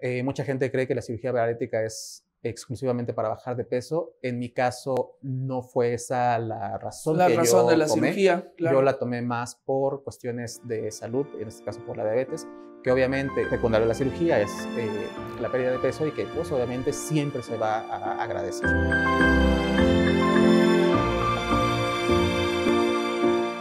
Eh, mucha gente cree que la cirugía bariátrica es exclusivamente para bajar de peso. En mi caso, no fue esa la razón. La que razón de la cirugía. Yo la tomé más por cuestiones de salud, en este caso por la diabetes, que obviamente secundario a la cirugía es eh, la pérdida de peso y que pues obviamente siempre se va a agradecer.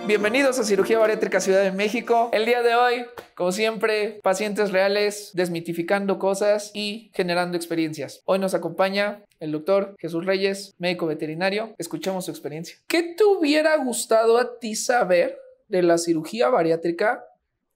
Bienvenidos a Cirugía Bariátrica Ciudad de México. El día de hoy, como siempre, pacientes reales, desmitificando cosas y generando experiencias. Hoy nos acompaña el doctor Jesús Reyes, médico veterinario. Escuchamos su experiencia. ¿Qué te hubiera gustado a ti saber de la cirugía bariátrica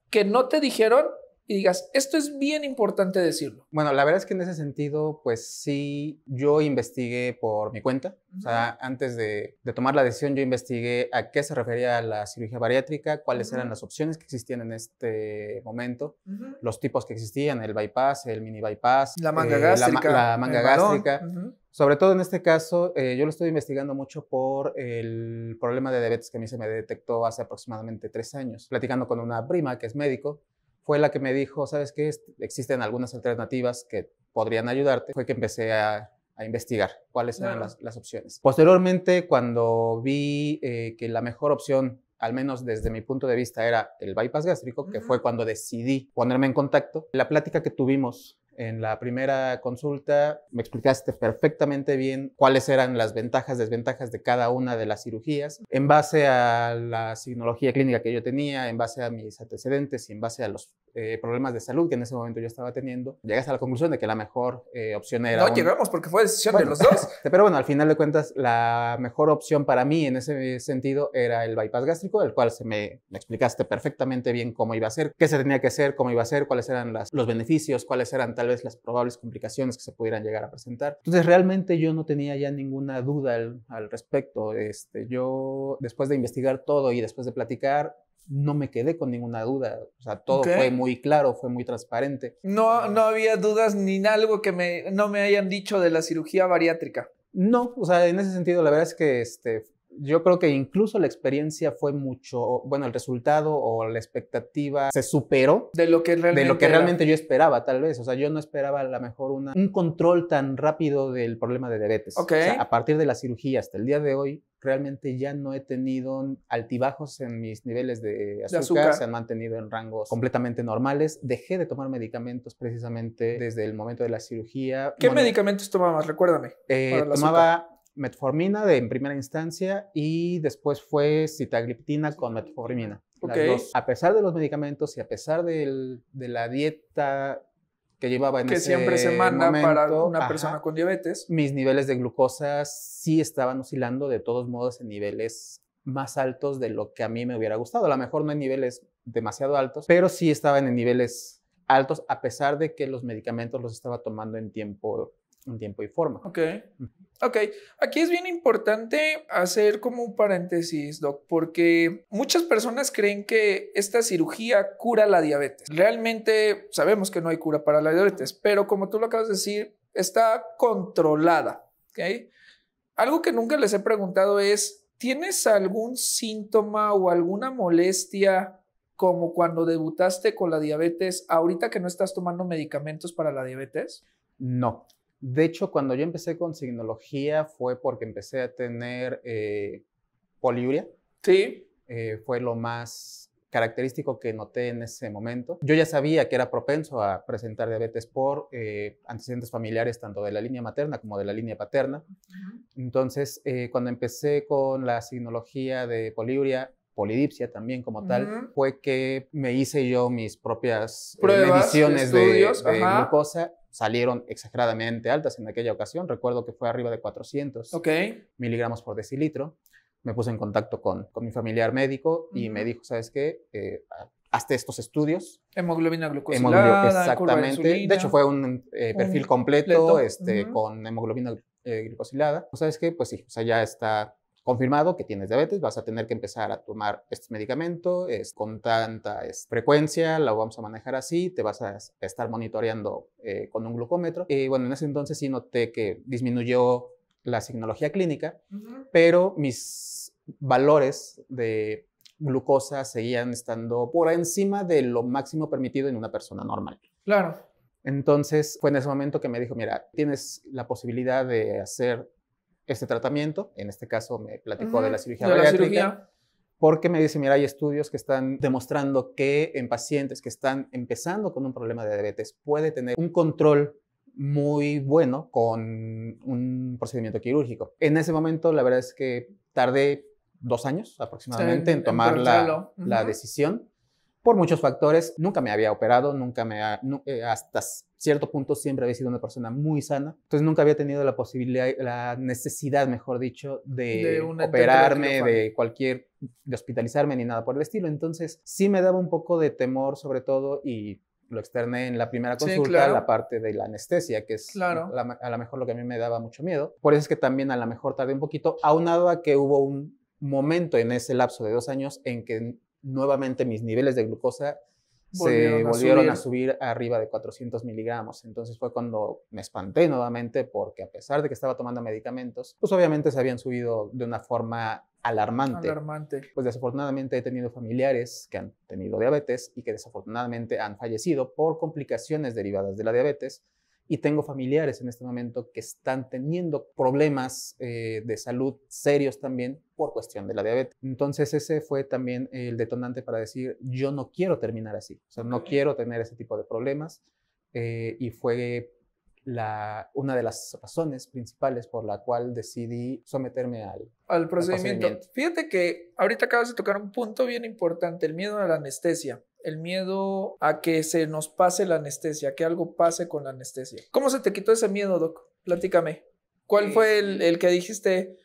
que no te dijeron y digas, esto es bien importante decirlo? Bueno, la verdad es que en ese sentido, pues sí, yo investigué por mi cuenta. O sea, antes de, tomar la decisión, yo investigué a qué se refería la cirugía bariátrica, cuáles eran las opciones que existían en este momento, los tipos que existían, el bypass, el mini bypass, la manga eh, gástrica, la, manga gástrica. Sobre todo en este caso, eh, yo lo estoy investigando mucho por el problema de diabetes que a mí se me detectó hace aproximadamente tres años, platicando con una prima que es médico fue la que me dijo, ¿sabes qué? Existen algunas alternativas que podrían ayudarte. Fue que empecé a, investigar cuáles eran las, opciones. Posteriormente, cuando vi eh, que la mejor opción al menos desde mi punto de vista, era el bypass gástrico, que fue cuando decidí ponerme en contacto. La plática que tuvimos en la primera consulta me explicaste perfectamente bien cuáles eran las ventajas, desventajas de cada una de las cirugías, en base a la signología clínica que yo tenía, en base a mis antecedentes y en base a los eh, problemas de salud que en ese momento yo estaba teniendo. Llegaste a la conclusión de que la mejor eh, opción era... No llegamos porque fue decisión de los dos. pero bueno, al final de cuentas, la mejor opción para mí en ese sentido era el bypass gástrico, del cual se me, explicaste perfectamente bien cómo iba a ser, qué se tenía que hacer, cómo iba a ser, cuáles eran los beneficios, cuáles eran tal las probables complicaciones que se pudieran llegar a presentar. Entonces realmente yo no tenía ya ninguna duda al, respecto. Este, yo después de investigar todo y después de platicar, no me quedé con ninguna duda. O sea, todo fue muy claro, fue muy transparente. No, ah. no había dudas ni en algo que me, no me hayan dicho de la cirugía bariátrica. No, o sea, en ese sentido, la verdad es que este, yo creo que incluso la experiencia fue mucho, bueno, el resultado o la expectativa se superó de lo que realmente, de lo que realmente yo esperaba, tal vez. O sea, yo no esperaba a lo mejor una, un control tan rápido del problema de diabetes. a partir de la cirugía hasta el día de hoy, realmente ya no he tenido altibajos en mis niveles de azúcar, se han mantenido en rangos completamente normales. Dejé de tomar medicamentos precisamente desde el momento de la cirugía. ¿Qué medicamentos tomabas? Recuérdame. Eh, tomaba metformina de, en primera instancia y después fue citagliptina con metformina. A pesar de los medicamentos y a pesar de la dieta que llevaba en que ese siempre se para una persona con diabetes. Mis niveles de glucosa sí estaban oscilando de todos modos en niveles más altos de lo que a mí me hubiera gustado. A lo mejor no en niveles demasiado altos, pero sí estaban en niveles altos a pesar de que los medicamentos los estaba tomando en tiempo en tiempo y forma. Ok. Ok, aquí es bien importante hacer como un paréntesis, Doc, porque muchas personas creen que esta cirugía cura la diabetes. Realmente sabemos que no hay cura para la diabetes, pero como tú lo acabas de decir, está controlada. ¿okay? Algo que nunca les he preguntado es, ¿tienes algún síntoma o alguna molestia como cuando debutaste con la diabetes, ahorita que no estás tomando medicamentos para la diabetes? No, de hecho, cuando yo empecé con signología fue porque empecé a tener eh, poliuria. Sí. Eh, fue lo más característico que noté en ese momento. Yo ya sabía que era propenso a presentar diabetes por eh, antecedentes familiares tanto de la línea materna como de la línea paterna. Entonces, cuando empecé con la signología de poliuria, polidipsia también como tal, fue que me hice yo mis propias mediciones de, de glucosa salieron exageradamente altas en aquella ocasión. Recuerdo que fue arriba de 400 miligramos por decilitro. Me puse en contacto con, mi familiar médico y me dijo, ¿sabes qué? Eh, hasta estos estudios. Hemoglobina glucosilada. exactamente. De, hecho, fue eh, un perfil completo, Este, con hemoglobina eh, glucosilada. ¿Sabes qué? Pues sí, o sea, ya está confirmado que tienes diabetes, vas a tener que empezar a tomar este medicamento es, con tanta frecuencia, lo vamos a manejar así, te vas a estar monitoreando eh, con un glucómetro. Y bueno, en ese entonces sí noté que disminuyó la signología clínica, pero mis valores de glucosa seguían estando por encima de lo máximo permitido en una persona normal. Claro. Entonces fue en ese momento que me dijo, mira, tienes la posibilidad de hacer este tratamiento. En este caso me platicó de la cirugía de Porque me dice, mira, hay estudios que están demostrando que en pacientes que están empezando con un problema de diabetes puede tener un control muy bueno con un procedimiento quirúrgico. En ese momento, la verdad es que tardé dos años aproximadamente en tomar la decisión por muchos factores. Nunca me había operado, nunca me ha, eh, hasta cierto punto siempre había sido una persona muy sana. Entonces nunca había tenido la posibilidad, la necesidad, mejor dicho, de, operarme, de cualquier, de hospitalizarme ni nada por el estilo. Entonces sí me daba un poco de temor sobre todo y lo externé en la primera consulta, la parte de la anestesia, que es a lo mejor lo que a mí me daba mucho miedo. Por eso es que también a lo mejor tardé un poquito, aunado a que hubo un momento en ese lapso de dos años en que nuevamente mis niveles de glucosa se volvieron a subir. a arriba de 400 miligramos. Entonces fue cuando me espanté nuevamente porque a pesar de que estaba tomando medicamentos, pues obviamente se habían subido de una forma alarmante. alarmante. Pues desafortunadamente he tenido familiares que han tenido diabetes y que desafortunadamente han fallecido por complicaciones derivadas de la diabetes y tengo familiares en este momento que están teniendo problemas eh, de salud serios también por cuestión de la diabetes. Entonces ese fue también el detonante para decir, yo no quiero terminar así, o sea, no quiero tener ese tipo de problemas eh, y fue la, una de las razones principales por la cual decidí someterme al, al, procedimiento. al procedimiento. Fíjate que ahorita acabas de tocar un punto bien importante, el miedo a la anestesia el miedo a que se nos pase la anestesia, que algo pase con la anestesia. ¿Cómo se te quitó ese miedo, Doc? Platícame. ¿Cuál fue el, que dijiste,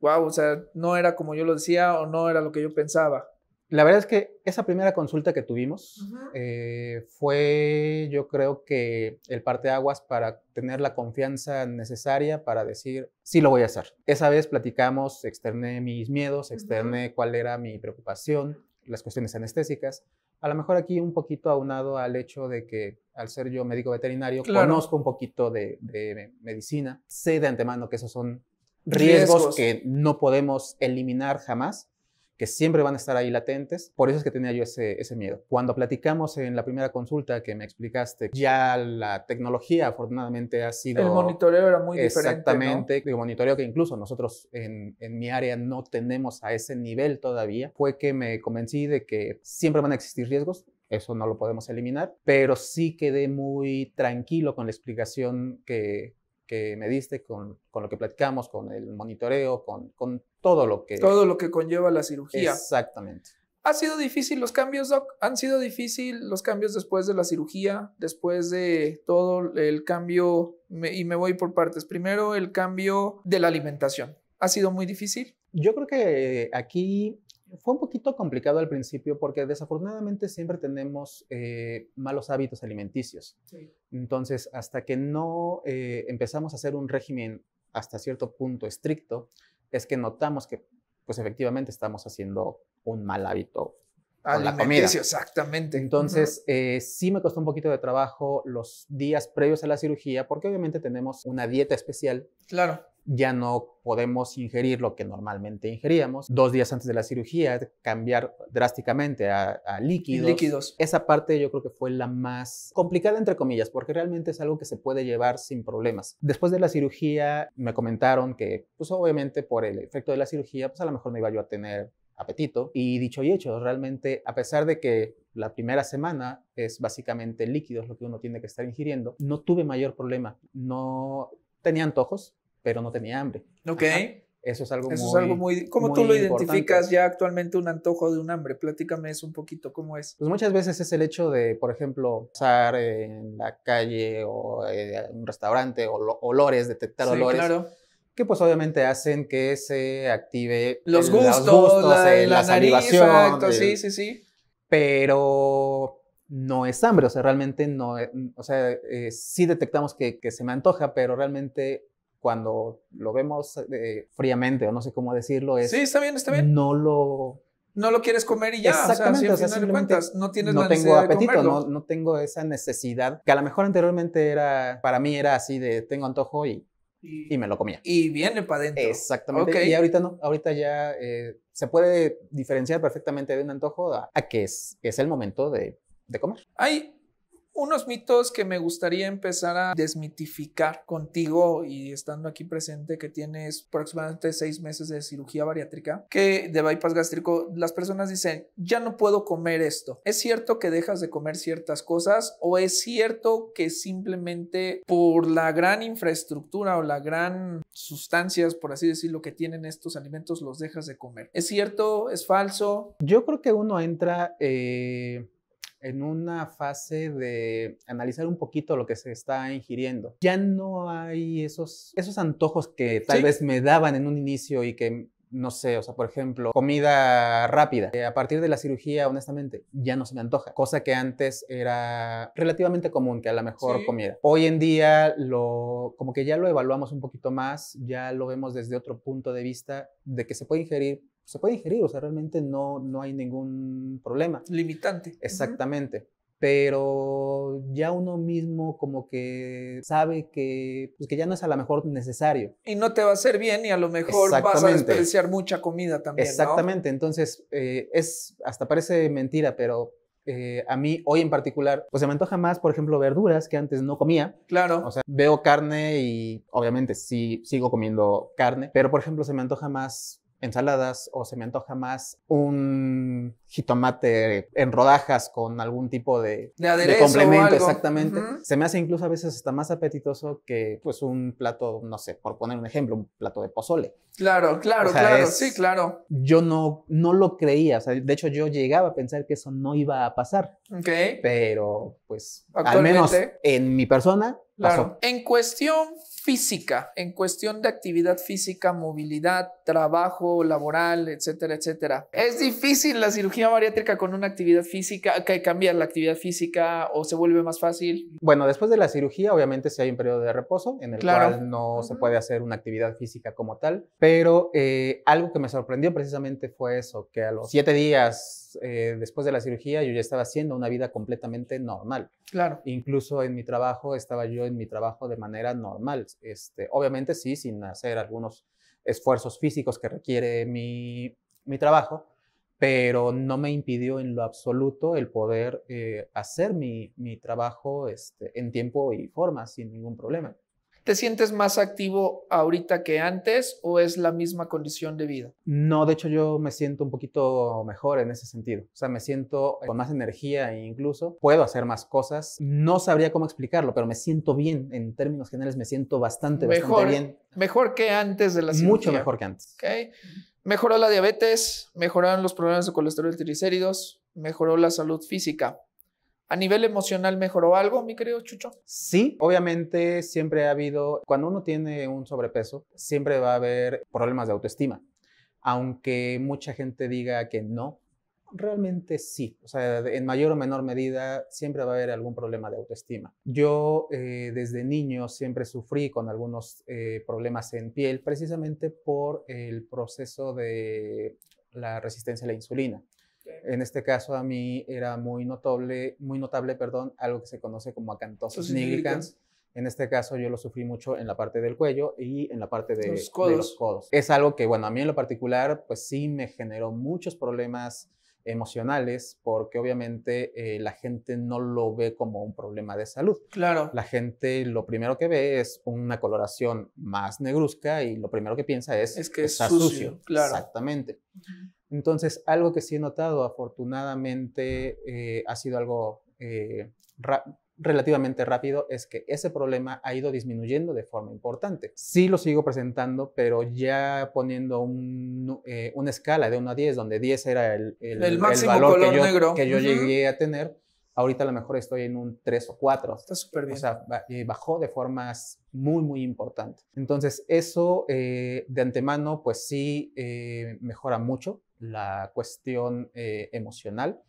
wow, o sea, no era como yo lo decía o no era lo que yo pensaba? La verdad es que esa primera consulta que tuvimos eh, fue, yo creo que el parte parteaguas para tener la confianza necesaria para decir, sí lo voy a hacer. Esa vez platicamos, externé mis miedos, externé cuál era mi preocupación, las cuestiones anestésicas a lo mejor aquí un poquito aunado al hecho de que al ser yo médico veterinario, conozco un poquito de, medicina, sé de antemano que esos son riesgos. que no podemos eliminar jamás, que siempre van a estar ahí latentes. Por eso es que tenía yo ese, ese miedo. Cuando platicamos en la primera consulta que me explicaste, ya la tecnología afortunadamente ha sido... El monitoreo era muy diferente. Exactamente, el monitoreo que incluso nosotros en, en mi área no tenemos a ese nivel todavía, fue que me convencí de que siempre van a existir riesgos, eso no lo podemos eliminar, pero sí quedé muy tranquilo con la explicación que, que me diste, con, lo que platicamos, con el monitoreo, con, todo lo que... Todo lo que conlleva la cirugía. Exactamente. ¿Ha sido difícil los cambios, Doc? ¿Han sido difícil los cambios después de la cirugía, después de todo el cambio? y me voy por partes. Primero, el cambio de la alimentación. ¿Ha sido muy difícil? Yo creo que aquí fue un poquito complicado al principio porque desafortunadamente siempre tenemos eh, malos hábitos alimenticios. Entonces, hasta que no eh, empezamos a hacer un régimen hasta cierto punto estricto, es que notamos que, pues efectivamente, estamos haciendo un mal hábito con la comida. Exactamente. Entonces, eh, sí me costó un poquito de trabajo los días previos a la cirugía, porque obviamente tenemos una dieta especial. Claro ya no podemos ingerir lo que normalmente ingeríamos. Dos días antes de la cirugía, cambiar drásticamente a, líquidos. Esa parte yo creo que fue la más complicada, entre comillas, porque realmente es algo que se puede llevar sin problemas. Después de la cirugía, me comentaron que, pues obviamente por el efecto de la cirugía, pues a lo mejor no iba yo a tener apetito. Y dicho y hecho, realmente, a pesar de que la primera semana es básicamente líquidos lo que uno tiene que estar ingiriendo, no tuve mayor problema. No tenía antojos, pero no tenía hambre. Ok. Eso es algo, muy, es algo muy... ¿Cómo tú lo identificas ya actualmente un antojo de un hambre? Platícame eso un poquito, ¿cómo es? Pues muchas veces es el hecho de, por ejemplo, estar en la calle o eh, en un restaurante, o olores, detectar olores. claro que pues obviamente hacen que se active los gustos, la, eh, nariz, exacto, sí, sí, sí. Pero no es hambre, o sea, realmente no, eh, o sea, sí detectamos que, se me antoja, pero realmente cuando lo vemos eh, fríamente, o no sé cómo decirlo, es... Sí, está bien, está bien. No lo... No lo quieres comer y ya, o sea, no tienes no apetito, No, no tengo esa necesidad, que a lo mejor anteriormente era, para mí era así de, tengo antojo y y, me lo comía. Y viene para adentro. Exactamente. Y ahorita no, ahorita ya eh, se puede diferenciar perfectamente de un antojo a, que es, es el momento de, de comer. Ahí unos mitos que me gustaría empezar a desmitificar contigo y estando aquí presente que tienes aproximadamente seis meses de cirugía bariátrica, que de bypass gástrico, las personas dicen, ya no puedo comer esto. ¿Es cierto que dejas de comer ciertas cosas o es cierto que simplemente por la gran infraestructura o la gran sustancias, por así decirlo, que tienen estos alimentos, los dejas de comer? ¿Es cierto? ¿Es falso? Yo creo que uno entra... Eh, en una fase de analizar un poquito lo que se está ingiriendo. Ya no hay esos, esos antojos que tal vez me daban en un inicio y que no sé, o sea, por ejemplo, comida rápida. Eh, a partir de la cirugía, honestamente, ya no se me antoja, cosa que antes era relativamente común que a lo mejor comida. Hoy en día, lo, como que ya lo evaluamos un poquito más, ya lo vemos desde otro punto de vista de que se puede ingerir se puede ingerir, o sea, realmente no, no hay ningún problema. Limitante. Exactamente. Pero ya uno mismo como que sabe que, pues que ya no es a lo mejor necesario. Y no te va a hacer bien y a lo mejor vas a despreciar mucha comida también. Exactamente, entonces eh, es, hasta parece mentira, pero eh, a mí hoy en particular, pues se me antoja más, por ejemplo, verduras que antes no comía. Claro. O sea, veo carne y obviamente sí sigo comiendo carne, pero por ejemplo se me antoja más ensaladas o se me antoja más un jitomate en rodajas con algún tipo de, complemento, exactamente. Se me hace incluso a veces hasta más apetitoso que pues un plato, no sé, por poner un ejemplo, un plato de pozole. Claro, claro, claro, sí, claro. Yo no, no lo creía, de hecho yo llegaba a pensar que eso no iba a pasar. Ok. Pero pues al menos en mi persona Claro. En cuestión física, en cuestión de actividad física, movilidad, trabajo laboral, etcétera, etcétera. Es difícil la cirugía bariátrica con una actividad física, que cambia la actividad física o se vuelve más fácil? Bueno, después de la cirugía, obviamente, si hay un periodo de reposo en el claro. cual no se puede hacer una actividad física como tal, pero eh, algo que me sorprendió precisamente fue eso, que a los siete días eh, después de la cirugía yo ya estaba haciendo una vida completamente normal. Claro. Incluso en mi trabajo, estaba yo en mi trabajo de manera normal. Este, obviamente sí, sin hacer algunos esfuerzos físicos que requiere mi, mi trabajo, pero no me impidió en lo absoluto el poder eh, hacer mi, mi trabajo este, en tiempo y forma sin ningún problema. ¿Te sientes más activo ahorita que antes o es la misma condición de vida? No, de hecho yo me siento un poquito mejor en ese sentido. O sea, me siento con más energía e incluso puedo hacer más cosas. No sabría cómo explicarlo, pero me siento bien. En términos generales me siento bastante, mejor, bien. Mejor que antes de la cirugía. Mucho mejor que antes. Okay. Mejoró la diabetes, mejoraron los problemas de colesterol y triglicéridos, mejoró la salud física. ¿A nivel emocional mejoró algo, mi querido Chucho? Sí, obviamente siempre ha habido, cuando uno tiene un sobrepeso, siempre va a haber problemas de autoestima. Aunque mucha gente diga que no, Realmente sí, o sea, en mayor o menor medida siempre va a haber algún problema de autoestima. Yo eh, desde niño siempre sufrí con algunos eh, problemas en piel precisamente por el proceso de la resistencia a la insulina. En este caso a mí era muy notable, muy notable, perdón, algo que se conoce como acantosis nigricans. En este caso yo lo sufrí mucho en la parte del cuello y en la parte de los, de los codos. Es algo que, bueno, a mí en lo particular, pues sí me generó muchos problemas emocionales, porque obviamente eh, la gente no lo ve como un problema de salud. Claro. La gente lo primero que ve es una coloración más negruzca y lo primero que piensa es, es que es sucio. Claro. Exactamente. Entonces, algo que sí he notado, afortunadamente, eh, ha sido algo eh, relativamente rápido es que ese problema ha ido disminuyendo de forma importante. Sí lo sigo presentando, pero ya poniendo eh, una escala de 1 a 10, donde 10 era el, máximo valor que yo, Que yo llegué a tener, ahorita a lo mejor estoy en un 3 o 4. Está súper bien. O sea, eh, bajó de formas muy, muy importantes. Entonces, eso eh, de antemano, pues sí mejora mucho la cuestión emocional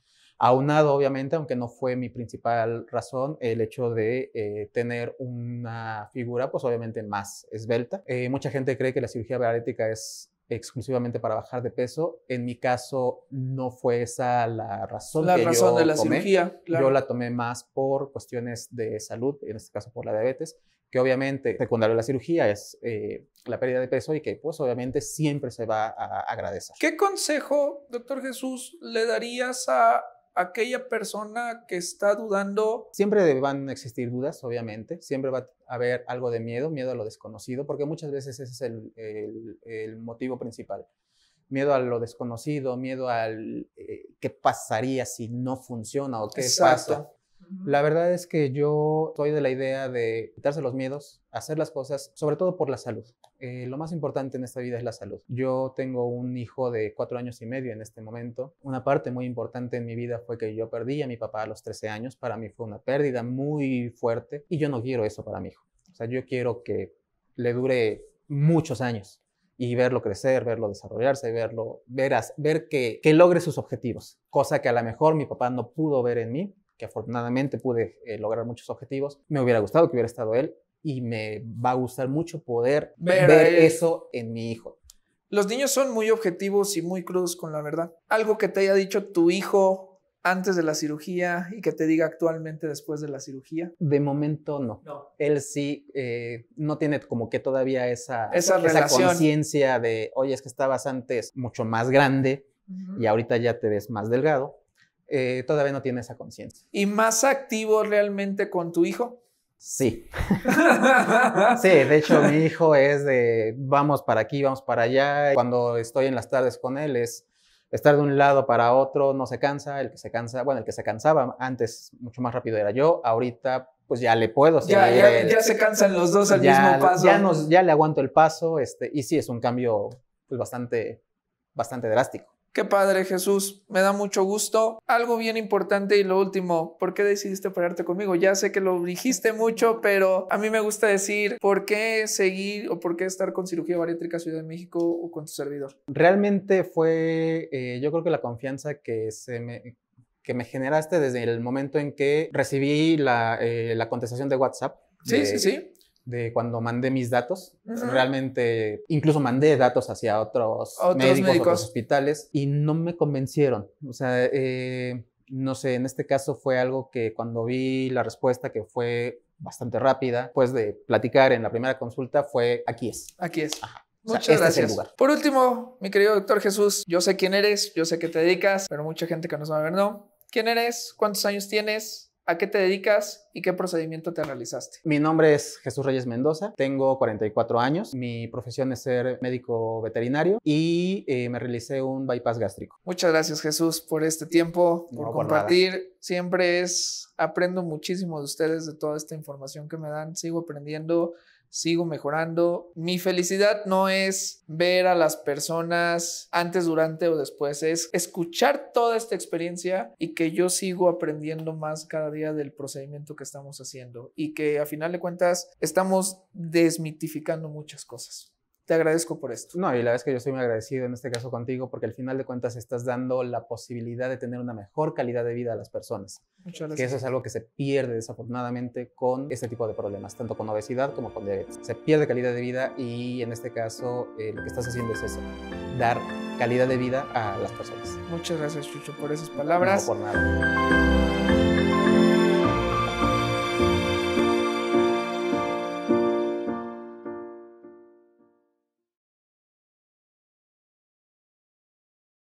Aunado, obviamente, aunque no fue mi principal razón, el hecho de eh, tener una figura, pues obviamente más esbelta. Eh, mucha gente cree que la cirugía bariátrica es exclusivamente para bajar de peso. En mi caso, no fue esa la razón. La que razón yo de la tomé. cirugía, claro. Yo la tomé más por cuestiones de salud, en este caso por la diabetes, que obviamente secundario a la cirugía es eh, la pérdida de peso y que pues obviamente siempre se va a agradecer. ¿Qué consejo, doctor Jesús, le darías a aquella persona que está dudando. Siempre van a existir dudas, obviamente, siempre va a haber algo de miedo, miedo a lo desconocido, porque muchas veces ese es el, el, motivo principal. Miedo a lo desconocido, miedo al eh, qué pasaría si no funciona o qué Exacto. pasa. La verdad es que yo soy de la idea de quitarse los miedos, hacer las cosas, sobre todo por la salud. Eh, lo más importante en esta vida es la salud. Yo tengo un hijo de cuatro años y medio en este momento. Una parte muy importante en mi vida fue que yo perdí a mi papá a los 13 años. Para mí fue una pérdida muy fuerte y yo no quiero eso para mi hijo. O sea, yo quiero que le dure muchos años y verlo crecer, verlo desarrollarse, verlo, ver, ver que, que logre sus objetivos, cosa que a lo mejor mi papá no pudo ver en mí que afortunadamente pude eh, lograr muchos objetivos. Me hubiera gustado que hubiera estado él y me va a gustar mucho poder ver, eso en mi hijo. Los niños son muy objetivos y muy crudos con la verdad. Algo que te haya dicho tu hijo antes de la cirugía y que te diga actualmente después de la cirugía? De momento no. no. Él sí eh, no tiene como que todavía esa, esa, esa conciencia de, oye, es que estabas antes mucho más grande y ahorita ya te ves más delgado. Eh, todavía no tiene esa conciencia. ¿Y más activo realmente con tu hijo? Sí. sí, de hecho mi hijo es de vamos para aquí, vamos para allá. Cuando estoy en las tardes con él es estar de un lado para otro, no se cansa, el que se cansa, bueno, el que se cansaba antes mucho más rápido era yo, ahorita pues ya le puedo. Ya, ya, se cansan los dos al mismo paso. Ya, nos, ya le aguanto el paso, este, y sí, es un cambio pues, bastante, bastante drástico. Qué padre, Jesús. Me da mucho gusto. Algo bien importante y lo último, ¿por qué decidiste pararte conmigo? Ya sé que lo dijiste mucho, pero a mí me gusta decir, ¿por qué seguir o por qué estar con Cirugía Bariátrica Ciudad de México o con tu servidor? Realmente fue, eh, yo creo que la confianza que se me que me generaste desde el momento en que recibí la, eh, contestación de WhatsApp. Sí, sí, eh, sí de cuando mandé mis datos. Realmente, incluso mandé datos hacia otros, médicos, hospitales, y no me convencieron. O sea, eh, no sé, en este caso fue algo que cuando vi la respuesta que fue bastante rápida, pues de platicar en la primera consulta fue aquí es. Aquí es. Muchas este gracias. Por último, mi querido doctor Jesús, yo sé quién eres, yo sé que te dedicas, pero mucha gente que nos va a ver no. ¿Quién eres? ¿Cuántos años tienes? ¿A qué te dedicas y qué procedimiento te realizaste? Mi nombre es Jesús Reyes Mendoza, tengo 44 años, mi profesión es ser médico veterinario y eh, me realicé un bypass gástrico. Muchas gracias Jesús por este tiempo, por compartir. Siempre es, aprendo muchísimo de ustedes, de toda esta información que me dan, sigo aprendiendo sigo mejorando. Mi felicidad no es ver a las personas antes, durante o después, es escuchar toda esta experiencia y que yo sigo aprendiendo más cada día del procedimiento que estamos haciendo y que a final de cuentas estamos desmitificando muchas cosas te agradezco por esto. No, y la verdad es que yo estoy muy agradecido en este caso contigo porque al final de cuentas estás dando la posibilidad de tener una mejor calidad de vida a las personas. Muchas gracias. Que eso es algo que se pierde desafortunadamente con este tipo de problemas, tanto con obesidad como con diabetes. Se pierde calidad de vida y en este caso eh, lo que estás haciendo es eso, dar calidad de vida a las personas. Muchas gracias Chucho por esas palabras. No por nada.